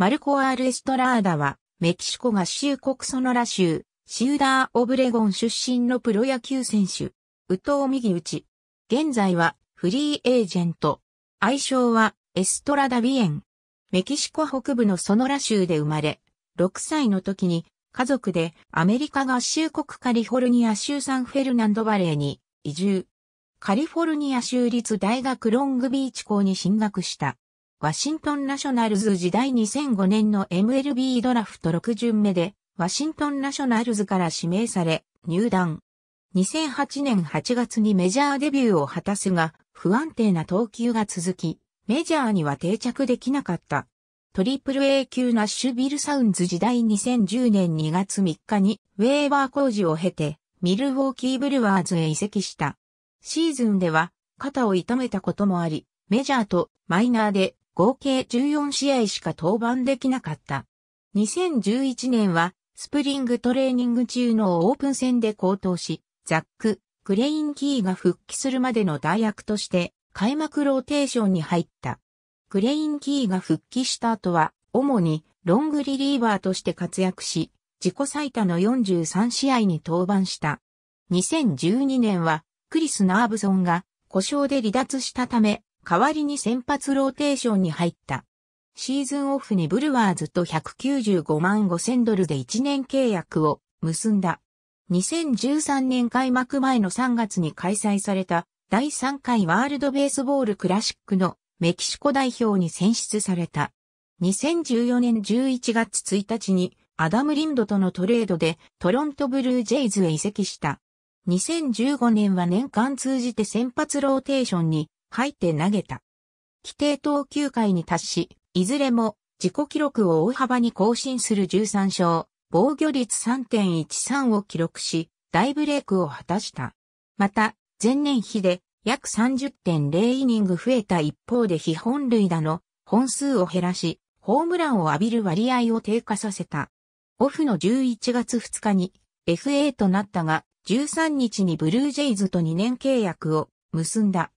マルコ・アール・エストラーダは、メキシコ合衆国ソノラ州、シウダー・オブレゴン出身のプロ野球選手、ウトウ右ウチ。現在は、フリーエージェント。愛称は、エストラダ・ビエン。メキシコ北部のソノラ州で生まれ、6歳の時に、家族でアメリカ合衆国カリフォルニア州サンフェルナンドバレーに移住。カリフォルニア州立大学ロングビーチ校に進学した。ワシントンナショナルズ時代2005年の MLB ドラフト6巡目で、ワシントンナショナルズから指名され、入団。2008年8月にメジャーデビューを果たすが、不安定な投球が続き、メジャーには定着できなかった。トリプル A 級ナッシュビルサウンズ時代2010年2月3日にウェーバー工事を経てミルウォーキーブルワーズへ移籍した。シーズンでは肩を痛めたこともあり、メジャーとマイナーで合計14試合しか登板できなかった。2011年は、スプリングトレーニング中のオープン戦で高騰し、ザック、クレインキーが復帰するまでの代役として、開幕ローテーションに入った。クレインキーが復帰した後は、主にロングリリーバーとして活躍し、自己最多の43試合に登板した。2012年は、クリス・ナーブソンが故障で離脱したため、代わりに先発ローテーションに入った。シーズンオフにブルワーズと195万5千ドルで1年契約を結んだ。2013年開幕前の3月に開催された第3回ワールドベースボールクラシックのメキシコ代表に選出された。2014年11月1日にアダム・リンドとのトレードでトロントブルージェイズへ移籍した。2015年は年間通じて先発ローテーションに入って投げた。規定投球回に達し、いずれも自己記録を大幅に更新する13勝、防御率3.13を記録し、大ブレイクを果たした。また、前年比で約30.0イニング増えた一方で非本塁打の本数を減らし、ホームランを浴びる割合を低下させた。オフの11月2日に FA となったが、13日にブルージェイズと2年契約を結んだ。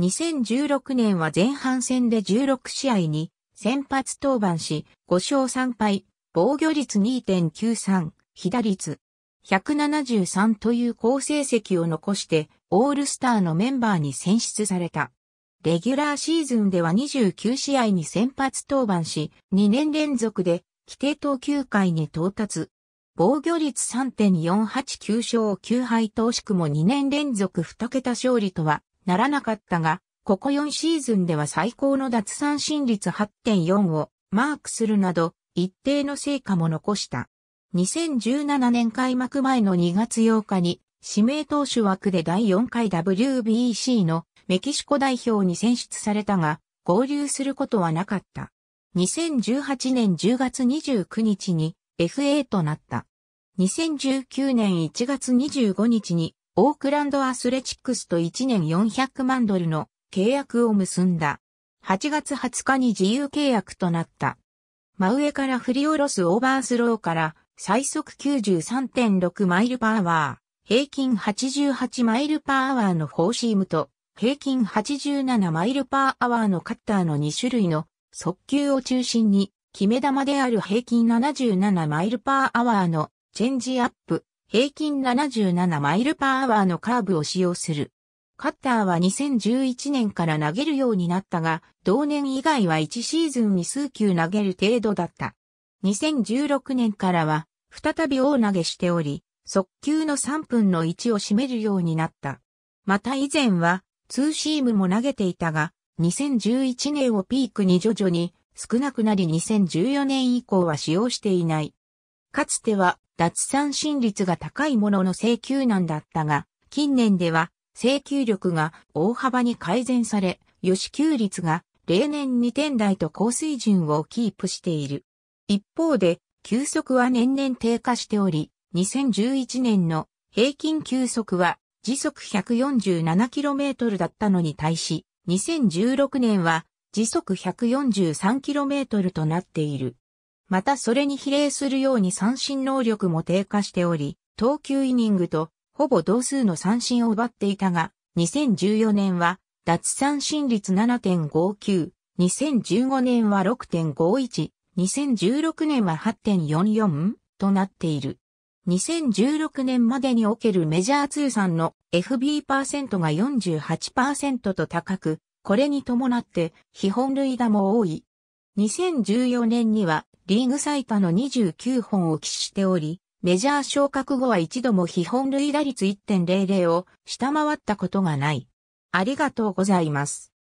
2016年は前半戦で16試合に先発登板し、5勝3敗、防御率2.93、被打率173という好成績を残してオールスターのメンバーに選出された。レギュラーシーズンでは29試合に先発登板し、2年連続で規定投球回に到達。防御率3.489勝9敗投しくも2年連続2桁勝利とはならなかったが、ここ4シーズンでは最高の脱三振率8.4をマークするなど、一定の成果も残した。2017年開幕前の2月8日に、指名投手枠で第4回 WBC のメキシコ代表に選出されたが、合流することはなかった。2018年10月29日に FA となった。2019年1月25日にオークランドアスレチックスと1年400万ドルの契約を結んだ。8月20日に自由契約となった。真上から振り下ろすオーバースローから最速93.6マイルパーワー、平均88マイルパーアワーのフォーシームと平均87マイルパーアワーのカッターの2種類の速球を中心に決め球である平均77マイルパーアワーのチェンジアップ、平均77マイルパーアワーのカーブを使用する。カッターは2011年から投げるようになったが、同年以外は1シーズンに数球投げる程度だった。2016年からは、再び大投げしており、速球の3分の1を占めるようになった。また以前は、ツーシームも投げていたが、2011年をピークに徐々に少なくなり2014年以降は使用していない。かつては脱三振率が高いものの請求難だったが、近年では請求力が大幅に改善され、予支給率が例年2点台と高水準をキープしている。一方で、休息は年々低下しており、2011年の平均休息は時速 147km だったのに対し、2016年は時速 143km となっている。またそれに比例するように三振能力も低下しており、投球イニングとほぼ同数の三振を奪っていたが、2014年は脱三振率7.59、2015年は6.51、2016年は8.44となっている。2016年までにおけるメジャー通算の FB パーセントが48%と高く、これに伴って、非本類打も多い。2014年にはリーグ最多の29本を喫しており、メジャー昇格後は一度も基本塁打率1.00を下回ったことがない。ありがとうございます。